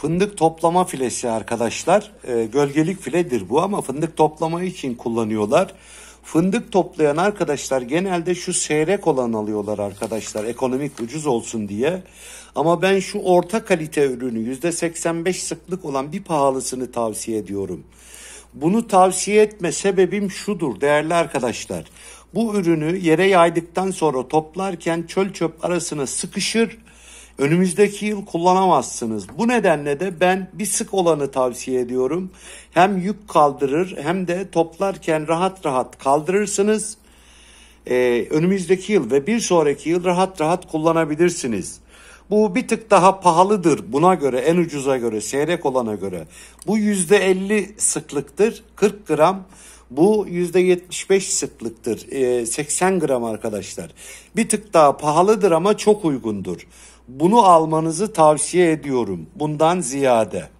Fındık toplama filesi arkadaşlar. E, gölgelik filedir bu ama fındık toplama için kullanıyorlar. Fındık toplayan arkadaşlar genelde şu seyrek olan alıyorlar arkadaşlar ekonomik ucuz olsun diye. Ama ben şu orta kalite ürünü %85 sıklık olan bir pahalısını tavsiye ediyorum. Bunu tavsiye etme sebebim şudur değerli arkadaşlar. Bu ürünü yere yaydıktan sonra toplarken çöl çöp arasına sıkışır Önümüzdeki yıl kullanamazsınız. Bu nedenle de ben bir sık olanı tavsiye ediyorum. Hem yük kaldırır hem de toplarken rahat rahat kaldırırsınız. Ee, önümüzdeki yıl ve bir sonraki yıl rahat rahat kullanabilirsiniz. Bu bir tık daha pahalıdır buna göre en ucuza göre seyrek olana göre. Bu yüzde %50 sıklıktır 40 gram. Bu yüzde %75 sıklıktır 80 ee, gram arkadaşlar. Bir tık daha pahalıdır ama çok uygundur. Bunu almanızı tavsiye ediyorum bundan ziyade.